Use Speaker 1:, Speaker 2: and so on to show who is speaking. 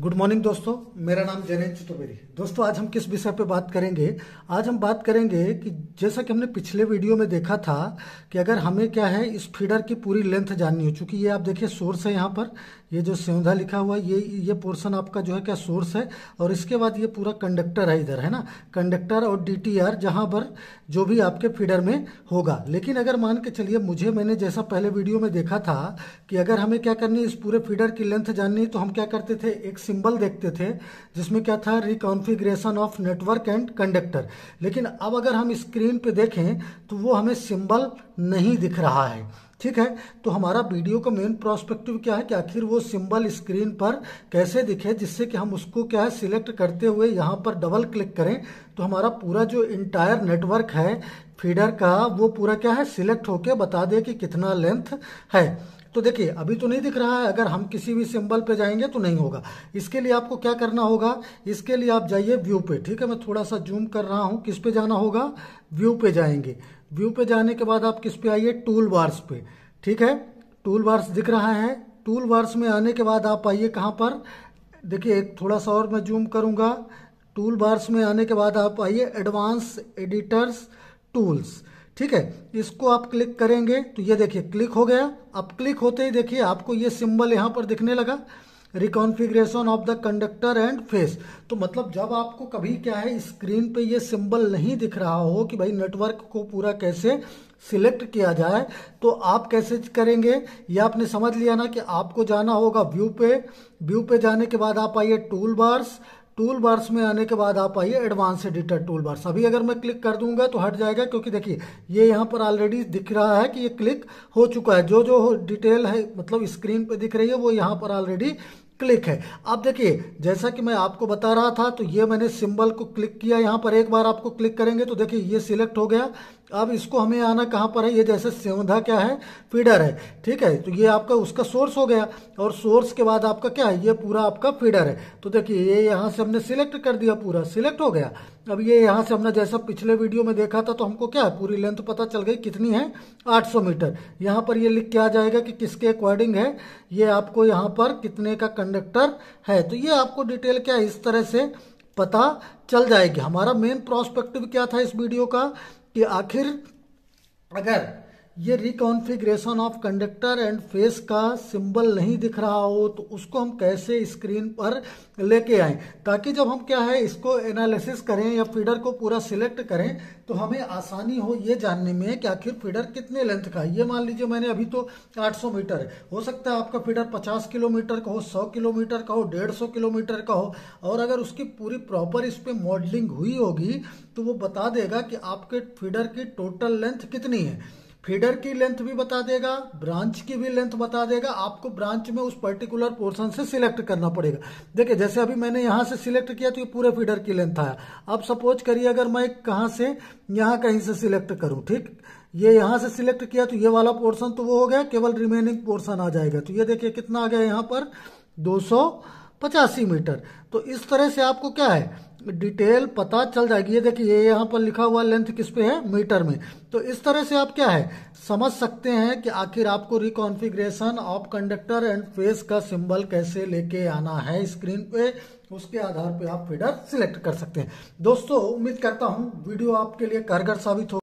Speaker 1: good morning दोस्तों मेरा नाम जैनेन्द्र चतुर्वेदी दोस्तों आज हम किस विषय पर बात करेंगे आज हम बात करेंगे कि जैसा कि हमने पिछले वीडियो में देखा था कि अगर हमें क्या है इस फीडर की पूरी लेंथ जाननी हो चूंकि ये आप देखिए सोर्स है यहाँ पर ये जो सेंधा लिखा हुआ है ये ये पोर्शन आपका जो है क्या सोर्स है और इसके बाद ये पूरा कंडक्टर है इधर है ना कंडक्टर और डी टी आर जहाँ पर जो भी आपके फीडर में होगा लेकिन अगर मान के चलिए मुझे मैंने जैसा पहले वीडियो में देखा था कि अगर हमें क्या करनी इस पूरे फीडर की लेंथ जाननी तो हम क्या करते थे एक सिंबल देखते थे जिसमें क्या था reconfiguration of network and conductor लेकिन अब अगर हम स्क्रीन पे देखें तो वो हमें सिम्बल नहीं दिख रहा है ठीक है तो हमारा वीडियो का मेन प्रोस्पेक्टिव क्या है कि आखिर वो सिंबल स्क्रीन पर कैसे दिखे जिससे कि हम उसको क्या है सिलेक्ट करते हुए यहाँ पर डबल क्लिक करें तो हमारा पूरा जो इंटायर नेटवर्क है फीडर का वो पूरा क्या है सिलेक्ट होके बता दे कि कितना लेंथ है तो देखिए अभी तो नहीं दिख रहा है अगर हम किसी भी सिंबल पे जाएंगे तो नहीं होगा इसके लिए आपको क्या करना होगा इसके लिए आप जाइए व्यू पे ठीक है मैं थोड़ा सा जूम कर रहा हूँ किस पे जाना होगा व्यू पे जाएंगे व्यू पे जाने के बाद आप किस पे आइए टूल बार्स पे ठीक है टूल बार्स दिख रहा है टूल बार्स में आने के बाद आप आइए कहाँ पर देखिए थोड़ा सा और मैं जूम करूँगा टूल बार्स में आने के बाद आप आइए एडवांस एडिटर्स टूल्स ठीक है इसको आप क्लिक करेंगे तो ये देखिए क्लिक हो गया अब क्लिक होते ही देखिए आपको ये सिंबल यहाँ पर दिखने लगा reconfiguration of the conductor and face तो मतलब जब आपको कभी क्या है स्क्रीन पे ये सिंबल नहीं दिख रहा हो कि भाई नेटवर्क को पूरा कैसे सिलेक्ट किया जाए तो आप कैसे करेंगे ये आपने समझ लिया ना कि आपको जाना होगा व्यू पे व्यू पे जाने के बाद आप आइए टूल बार्स टूल बार्स में आने के बाद आप आइए एडवांस एडिटर टूल बार्स अभी अगर मैं क्लिक कर दूंगा तो हट जाएगा क्योंकि देखिए ये यहाँ पर ऑलरेडी दिख रहा है कि ये क्लिक हो चुका है जो जो डिटेल है मतलब स्क्रीन पे दिख रही है वो यहाँ पर ऑलरेडी क्लिक है अब देखिए जैसा कि मैं आपको बता रहा था तो ये मैंने सिंबल को क्लिक किया यहाँ पर एक बार आपको क्लिक करेंगे तो देखिए ये सिलेक्ट हो गया अब इसको हमें आना कहाँ पर है ये जैसे सेवंधा क्या है फीडर है ठीक है तो ये आपका उसका सोर्स हो गया और सोर्स के बाद आपका क्या है ये पूरा आपका फीडर है तो देखिए ये यहाँ से हमने सिलेक्ट कर दिया पूरा सिलेक्ट हो गया अब ये यहाँ से हमने जैसा पिछले वीडियो में देखा था तो हमको क्या है पूरी लेंथ पता चल गई कितनी है आठ मीटर यहाँ पर ये लिख के आ जाएगा कि किसके अकॉर्डिंग है ये आपको यहाँ पर कितने का कंडक्टर है तो ये आपको डिटेल क्या है इस तरह से पता चल जाएगी हमारा मेन प्रोस्पेक्टिव क्या था इस वीडियो का कि आखिर अगर ये reconfiguration of conductor and face का सिंबल नहीं दिख रहा हो तो उसको हम कैसे स्क्रीन पर लेके आए ताकि जब हम क्या है इसको एनालिसिस करें या फीडर को पूरा सिलेक्ट करें तो हमें आसानी हो ये जानने में कि आखिर फीडर कितने लेंथ का है ये मान लीजिए मैंने अभी तो 800 मीटर है हो सकता है आपका फीडर 50 किलोमीटर का हो 100 किलोमीटर का हो 150 किलोमीटर का हो और अगर उसकी पूरी प्रॉपर इस पर मॉडलिंग हुई होगी तो वो बता देगा कि आपके फीडर की टोटल लेंथ कितनी है फीडर की लेंथ भी बता देगा ब्रांच की भी लेंथ बता देगा आपको ब्रांच में उस पर्टिकुलर पोर्शन से सिलेक्ट करना पड़ेगा देखिए जैसे अभी मैंने यहां से सिलेक्ट किया तो ये पूरे फीडर की लेंथ आया अब सपोज करिए अगर मैं कहां से यहां कहीं से सिलेक्ट करूं ठीक ये यहां से सिलेक्ट किया तो ये वाला पोर्सन तो वो हो गया केवल रिमेनिंग पोर्सन आ जाएगा तो ये देखिए कितना आ गया यहाँ पर दो पचासी मीटर तो इस तरह से आपको क्या है डिटेल पता चल जाएगी ये देखिए ये यहाँ पर लिखा हुआ लेंथ किस पे है मीटर में तो इस तरह से आप क्या है समझ सकते हैं कि आखिर आपको reconfiguration of conductor and face का सिंबल कैसे लेके आना है स्क्रीन पे उसके आधार पे आप फीडर सिलेक्ट कर सकते हैं दोस्तों उम्मीद करता हूँ वीडियो आपके लिए कारगर साबित हो